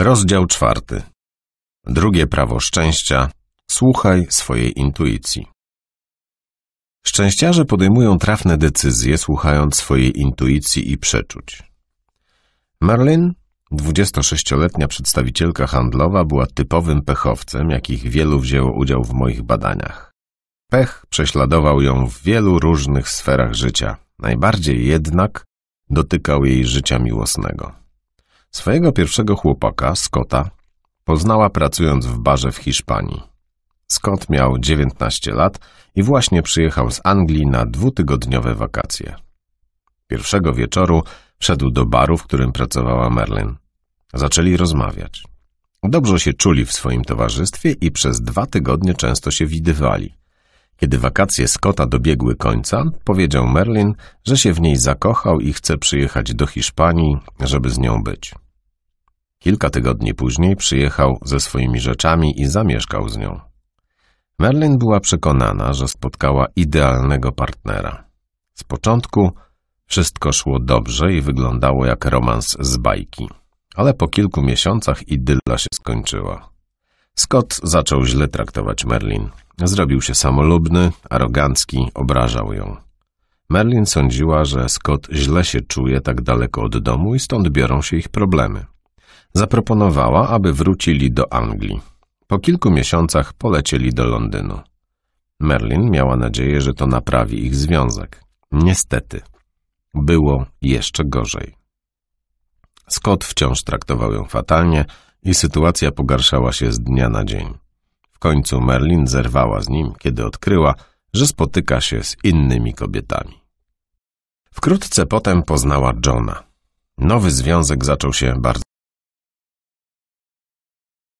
Rozdział czwarty. Drugie prawo szczęścia. Słuchaj swojej intuicji. Szczęściarze podejmują trafne decyzje, słuchając swojej intuicji i przeczuć. Marlin, 26-letnia przedstawicielka handlowa, była typowym pechowcem, jakich wielu wzięło udział w moich badaniach. Pech prześladował ją w wielu różnych sferach życia, najbardziej jednak dotykał jej życia miłosnego. Swojego pierwszego chłopaka, Scotta, poznała pracując w barze w Hiszpanii. Scott miał 19 lat i właśnie przyjechał z Anglii na dwutygodniowe wakacje. Pierwszego wieczoru wszedł do baru, w którym pracowała Merlin. Zaczęli rozmawiać. Dobrze się czuli w swoim towarzystwie i przez dwa tygodnie często się widywali. Kiedy wakacje Scotta dobiegły końca, powiedział Merlin, że się w niej zakochał i chce przyjechać do Hiszpanii, żeby z nią być. Kilka tygodni później przyjechał ze swoimi rzeczami i zamieszkał z nią. Merlin była przekonana, że spotkała idealnego partnera. Z początku wszystko szło dobrze i wyglądało jak romans z bajki, ale po kilku miesiącach idylla się skończyła. Scott zaczął źle traktować Merlin. Zrobił się samolubny, arogancki, obrażał ją. Merlin sądziła, że Scott źle się czuje tak daleko od domu i stąd biorą się ich problemy. Zaproponowała, aby wrócili do Anglii. Po kilku miesiącach polecieli do Londynu. Merlin miała nadzieję, że to naprawi ich związek. Niestety, było jeszcze gorzej. Scott wciąż traktował ją fatalnie, i sytuacja pogarszała się z dnia na dzień. W końcu Merlin zerwała z nim, kiedy odkryła, że spotyka się z innymi kobietami. Wkrótce potem poznała Johna. Nowy związek zaczął się bardzo